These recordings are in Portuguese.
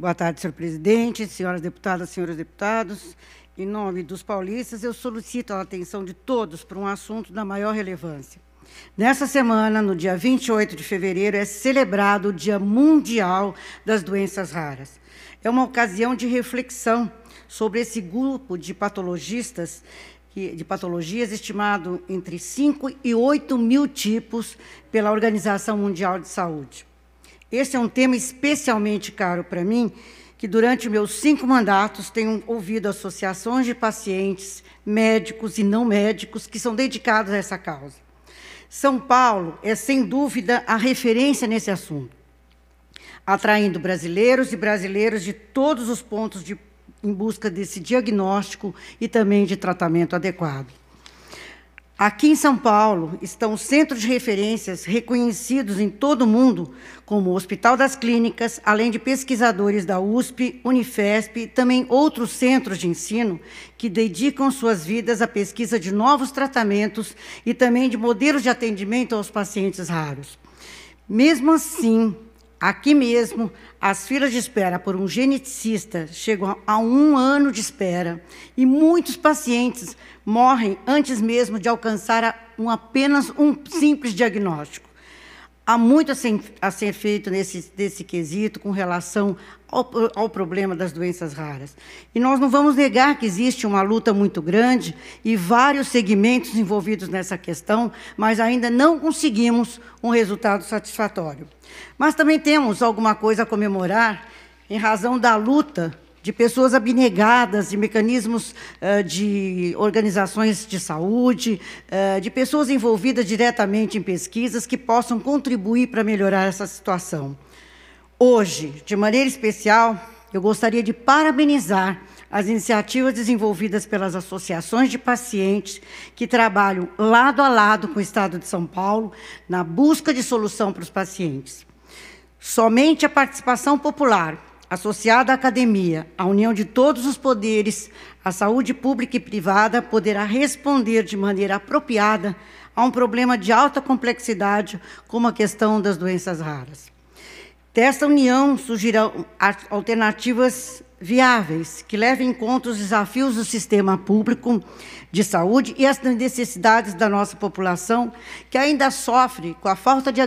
Boa tarde, senhor presidente, senhoras deputadas, senhores deputados. Em nome dos paulistas, eu solicito a atenção de todos para um assunto da maior relevância. Nessa semana, no dia 28 de fevereiro, é celebrado o Dia Mundial das Doenças Raras. É uma ocasião de reflexão sobre esse grupo de patologistas de patologias estimado entre 5 e 8 mil tipos pela Organização Mundial de Saúde. Esse é um tema especialmente caro para mim, que durante meus cinco mandatos tenho ouvido associações de pacientes, médicos e não médicos que são dedicados a essa causa. São Paulo é, sem dúvida, a referência nesse assunto, atraindo brasileiros e brasileiras de todos os pontos de, em busca desse diagnóstico e também de tratamento adequado. Aqui em São Paulo estão os centros de referências reconhecidos em todo o mundo, como o Hospital das Clínicas, além de pesquisadores da USP, Unifesp e também outros centros de ensino que dedicam suas vidas à pesquisa de novos tratamentos e também de modelos de atendimento aos pacientes raros. Mesmo assim, Aqui mesmo, as filas de espera por um geneticista chegam a um ano de espera e muitos pacientes morrem antes mesmo de alcançar um, apenas um simples diagnóstico. Há muito a ser, a ser feito nesse, nesse quesito com relação ao, ao, problema das doenças raras. E nós não vamos negar que existe uma luta muito grande e vários segmentos envolvidos nessa questão, mas ainda não conseguimos um resultado satisfatório. Mas também temos alguma coisa a comemorar em razão da luta de pessoas abnegadas, de mecanismos eh, de organizações de saúde, eh, de pessoas envolvidas diretamente em pesquisas que possam contribuir para melhorar essa situação. Hoje, de maneira especial, eu gostaria de parabenizar as iniciativas desenvolvidas pelas associações de pacientes que trabalham lado a lado com o Estado de São Paulo na busca de solução para os pacientes. Somente a participação popular, Associada à academia, a união de todos os poderes, a saúde pública e privada poderá responder de maneira apropriada a um problema de alta complexidade, como a questão das doenças raras. Desta união surgirão alternativas viáveis, que levem em conta os desafios do sistema público de saúde e as necessidades da nossa população, que ainda sofre com a falta de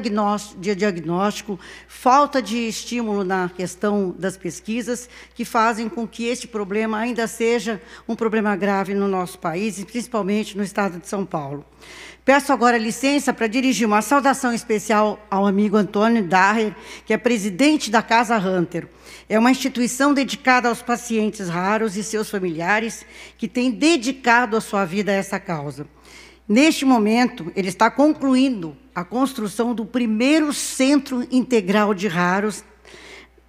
diagnóstico, falta de estímulo na questão das pesquisas, que fazem com que este problema ainda seja um problema grave no nosso país, e principalmente no estado de São Paulo. Peço agora licença para dirigir uma saudação especial ao amigo Antônio Darrer, que é presidente da Casa Hunter. É uma instituição dedicada dedicada aos pacientes raros e seus familiares que têm dedicado a sua vida a essa causa. Neste momento, ele está concluindo a construção do primeiro Centro Integral de Raros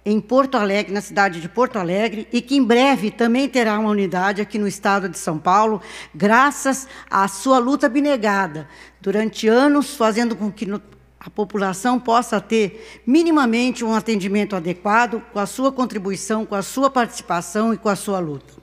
em Porto Alegre, na cidade de Porto Alegre, e que em breve também terá uma unidade aqui no estado de São Paulo, graças à sua luta abnegada, durante anos fazendo com que a população possa ter minimamente um atendimento adequado com a sua contribuição, com a sua participação e com a sua luta.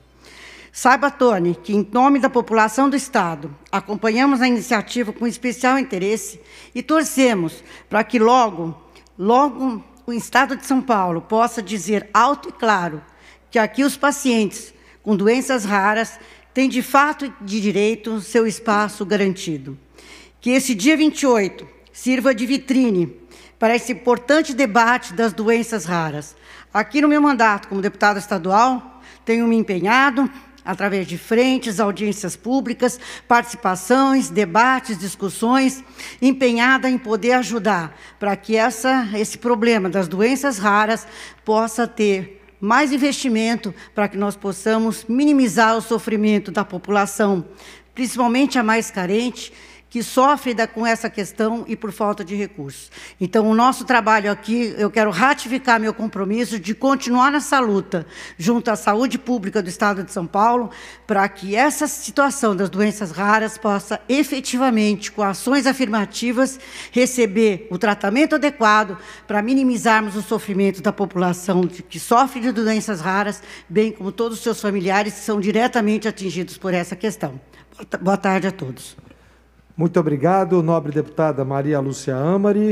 Saiba, Tony, que em nome da população do Estado, acompanhamos a iniciativa com especial interesse e torcemos para que logo, logo o Estado de São Paulo possa dizer alto e claro que aqui os pacientes com doenças raras têm de fato e de direito seu espaço garantido. Que esse dia 28 sirva de vitrine para esse importante debate das doenças raras. Aqui no meu mandato como deputada estadual, tenho me empenhado através de frentes, audiências públicas, participações, debates, discussões, empenhada em poder ajudar para que essa, esse problema das doenças raras possa ter mais investimento para que nós possamos minimizar o sofrimento da população, principalmente a mais carente, que sofre da, com essa questão e por falta de recursos. Então, o nosso trabalho aqui, eu quero ratificar meu compromisso de continuar nessa luta junto à saúde pública do Estado de São Paulo, para que essa situação das doenças raras possa efetivamente, com ações afirmativas, receber o tratamento adequado para minimizarmos o sofrimento da população de, que sofre de doenças raras, bem como todos os seus familiares que são diretamente atingidos por essa questão. Boa tarde a todos. Muito obrigado, nobre deputada Maria Lúcia Amari.